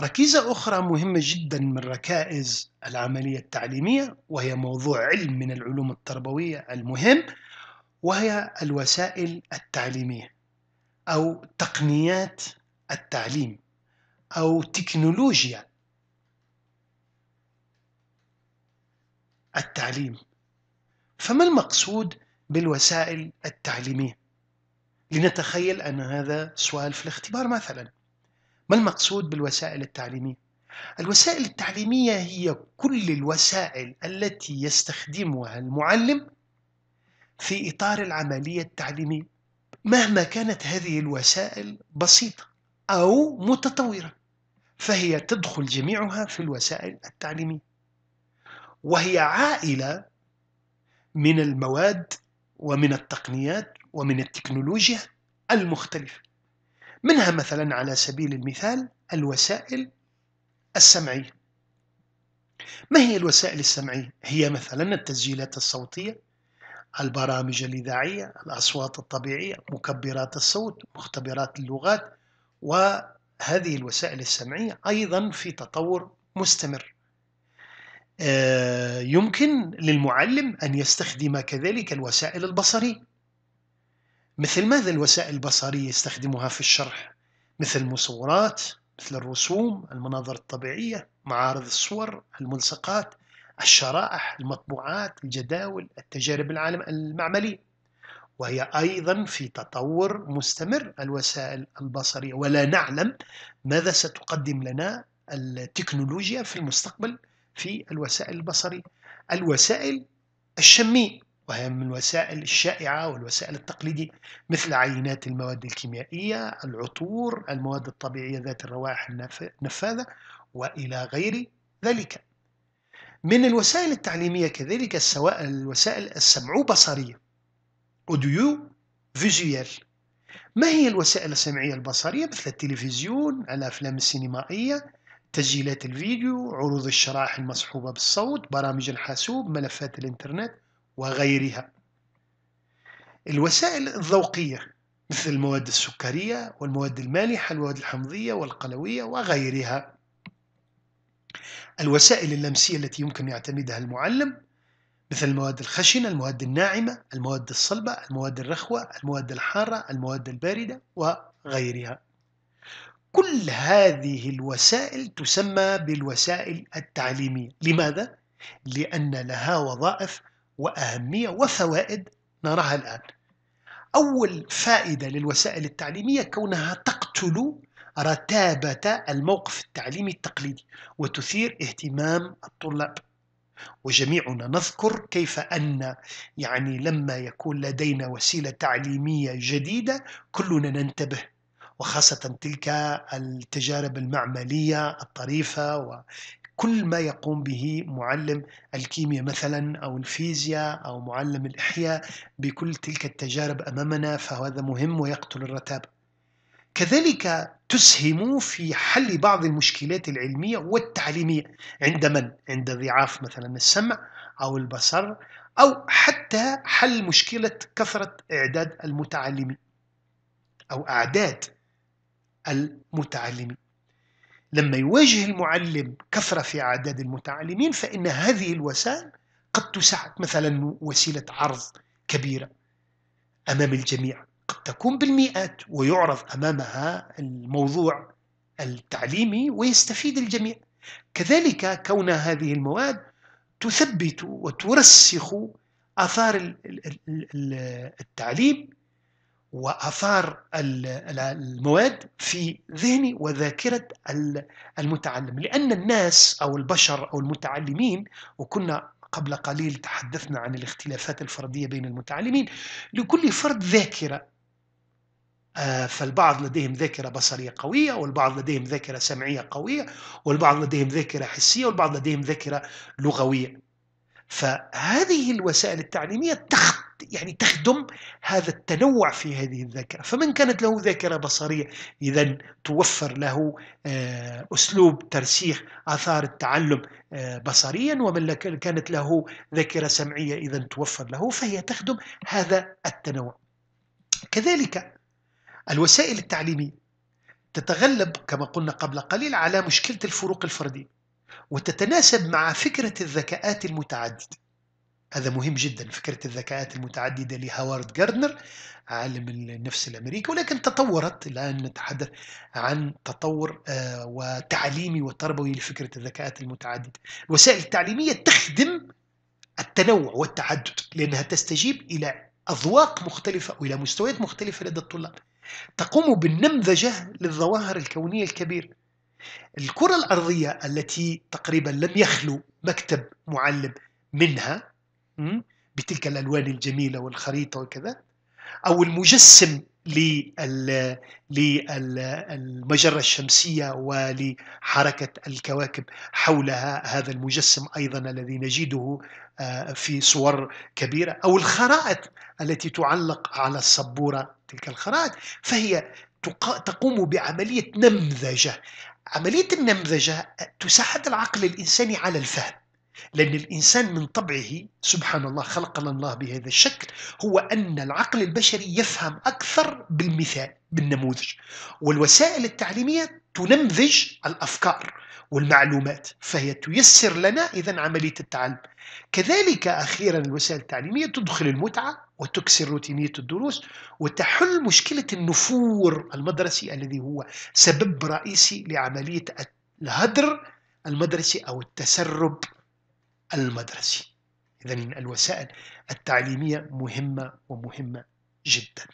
ركيزة أخرى مهمة جدا من ركائز العملية التعليمية وهي موضوع علم من العلوم التربوية المهم وهي الوسائل التعليمية أو تقنيات التعليم أو تكنولوجيا التعليم فما المقصود بالوسائل التعليمية؟ لنتخيل أن هذا سؤال في الاختبار مثلاً ما المقصود بالوسائل التعليمية؟ الوسائل التعليمية هي كل الوسائل التي يستخدمها المعلم في إطار العملية التعليمية مهما كانت هذه الوسائل بسيطة أو متطورة فهي تدخل جميعها في الوسائل التعليمية وهي عائلة من المواد ومن التقنيات ومن التكنولوجيا المختلفة منها مثلا على سبيل المثال الوسائل السمعية ما هي الوسائل السمعية؟ هي مثلا التسجيلات الصوتية البرامج الإذاعية الأصوات الطبيعية مكبرات الصوت مختبرات اللغات وهذه الوسائل السمعية أيضا في تطور مستمر آه، يمكن للمعلم أن يستخدم كذلك الوسائل البصرية مثل ماذا الوسائل البصرية يستخدمها في الشرح؟ مثل المصورات مثل الرسوم، المناظر الطبيعية، معارض الصور، الملصقات، الشرائح، المطبوعات، الجداول، التجارب العالم المعملية. وهي أيضا في تطور مستمر الوسائل البصرية ولا نعلم ماذا ستقدم لنا التكنولوجيا في المستقبل في الوسائل البصرية الوسائل الشمية وهي من الوسائل الشائعة والوسائل التقليدي مثل عينات المواد الكيميائية العطور المواد الطبيعية ذات الروائح النفاذة وإلى غير ذلك من الوسائل التعليمية كذلك سواء الوسائل السمعو بصرية أوديو فيجيال ما هي الوسائل السمعية البصرية مثل التلفزيون الأفلام السينمائية تسجيلات الفيديو عروض الشرائح المصحوبة بالصوت برامج الحاسوب ملفات الإنترنت وغيرها الوسائل الذوقية مثل المواد السكرية والمواد المالحة المواد الحمضية والقلوية وغيرها الوسائل اللمسية التي يمكن يعتمدها المعلم مثل المواد الخشنة المواد الناعمة المواد الصلبة المواد الرخوة المواد الحارة المواد الباردة وغيرها كل هذه الوسائل تسمى بالوسائل التعليمية لماذا؟ لأن لها وظائف وأهمية وفوائد نراها الآن أول فائدة للوسائل التعليمية كونها تقتل رتابة الموقف التعليمي التقليدي وتثير اهتمام الطلاب وجميعنا نذكر كيف أن يعني لما يكون لدينا وسيلة تعليمية جديدة كلنا ننتبه وخاصة تلك التجارب المعملية الطريفة كل ما يقوم به معلم الكيمياء مثلا أو الفيزياء أو معلم الإحياء بكل تلك التجارب أمامنا فهذا مهم ويقتل الرتابه. كذلك تسهم في حل بعض المشكلات العلمية والتعليمية عند من؟ عند ضعاف مثلا السمع أو البصر أو حتى حل مشكلة كثرة إعداد المتعلمين أو أعداد المتعلمين لما يواجه المعلم كثرة في أعداد المتعلمين فإن هذه الوسائل قد تساعد مثلا وسيلة عرض كبيرة أمام الجميع قد تكون بالمئات ويعرض أمامها الموضوع التعليمي ويستفيد الجميع كذلك كون هذه المواد تثبت وترسخ آثار التعليم واثار المواد في ذهن وذاكره المتعلم لان الناس او البشر او المتعلمين وكنا قبل قليل تحدثنا عن الاختلافات الفرديه بين المتعلمين لكل فرد ذاكره آه، فالبعض لديهم ذاكره بصريه قويه والبعض لديهم ذاكره سمعيه قويه والبعض لديهم ذاكره حسيه والبعض لديهم ذاكره لغويه فهذه الوسائل التعليميه تخت يعني تخدم هذا التنوع في هذه الذاكرة فمن كانت له ذاكرة بصرية إذا توفر له آه، أسلوب ترسيخ آثار التعلم آه، بصريا ومن كانت له ذاكرة سمعية إذا توفر له فهي تخدم هذا التنوع كذلك الوسائل التعليمية تتغلب كما قلنا قبل قليل على مشكلة الفروق الفردية وتتناسب مع فكرة الذكاءات المتعددة هذا مهم جدا فكرة الذكاءات المتعددة لهوارد جاردنر عالم النفس الأمريكي ولكن تطورت الآن نتحدث عن تطور آه، وتعليمي وتربوي لفكرة الذكاءات المتعددة الوسائل التعليمية تخدم التنوع والتعدد لأنها تستجيب إلى أذواق مختلفة وإلى مستويات مختلفة لدى الطلاب تقوم بالنمذجة للظواهر الكونية الكبيرة الكرة الأرضية التي تقريبا لم يخلو مكتب معلم منها بتلك الألوان الجميلة والخريطة وكذا أو المجسم للمجرة الشمسية ولحركة الكواكب حولها هذا المجسم أيضا الذي نجده آه، في صور كبيرة أو الخرائط التي تعلق على السبورة تلك الخرائط فهي تقوم بعملية نمذجة عملية النمذجة تساعد العقل الإنساني على الفهم لأن الإنسان من طبعه سبحان الله خلقنا الله بهذا الشكل هو أن العقل البشري يفهم أكثر بالمثال بالنموذج والوسائل التعليمية تنمذج الأفكار والمعلومات فهي تيسر لنا إذا عملية التعلم كذلك أخيرا الوسائل التعليمية تدخل المتعة وتكسر روتينية الدروس وتحل مشكلة النفور المدرسي الذي هو سبب رئيسي لعملية الهدر المدرسي أو التسرب المدرسي إذا الوسائل التعليمية مهمة ومهمة جدا